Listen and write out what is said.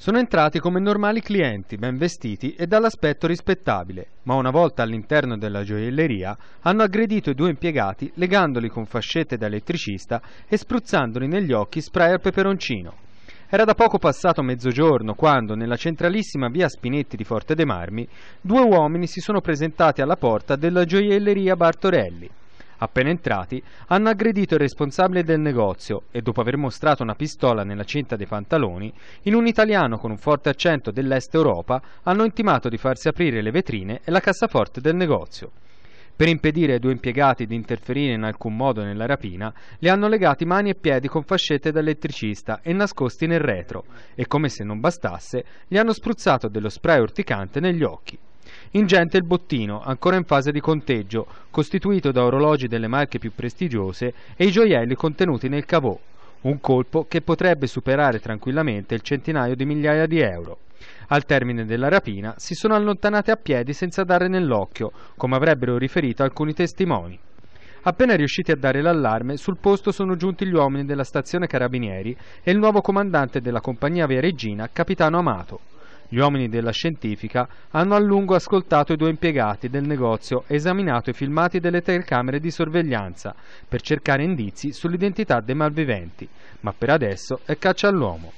Sono entrati come normali clienti, ben vestiti e dall'aspetto rispettabile, ma una volta all'interno della gioielleria hanno aggredito i due impiegati legandoli con fascette da elettricista e spruzzandoli negli occhi spray al peperoncino. Era da poco passato mezzogiorno quando, nella centralissima via Spinetti di Forte dei Marmi, due uomini si sono presentati alla porta della gioielleria Bartorelli. Appena entrati, hanno aggredito il responsabile del negozio e dopo aver mostrato una pistola nella cinta dei pantaloni, in un italiano con un forte accento dell'Est Europa hanno intimato di farsi aprire le vetrine e la cassaforte del negozio. Per impedire ai due impiegati di interferire in alcun modo nella rapina, li hanno legati mani e piedi con fascette da elettricista e nascosti nel retro e, come se non bastasse, gli hanno spruzzato dello spray urticante negli occhi. Ingente il bottino, ancora in fase di conteggio, costituito da orologi delle marche più prestigiose e i gioielli contenuti nel cavò, un colpo che potrebbe superare tranquillamente il centinaio di migliaia di euro. Al termine della rapina si sono allontanate a piedi senza dare nell'occhio, come avrebbero riferito alcuni testimoni. Appena riusciti a dare l'allarme, sul posto sono giunti gli uomini della stazione Carabinieri e il nuovo comandante della compagnia via Regina, capitano Amato. Gli uomini della scientifica hanno a lungo ascoltato i due impiegati del negozio e esaminato i filmati delle telecamere di sorveglianza per cercare indizi sull'identità dei malviventi, ma per adesso è caccia all'uomo.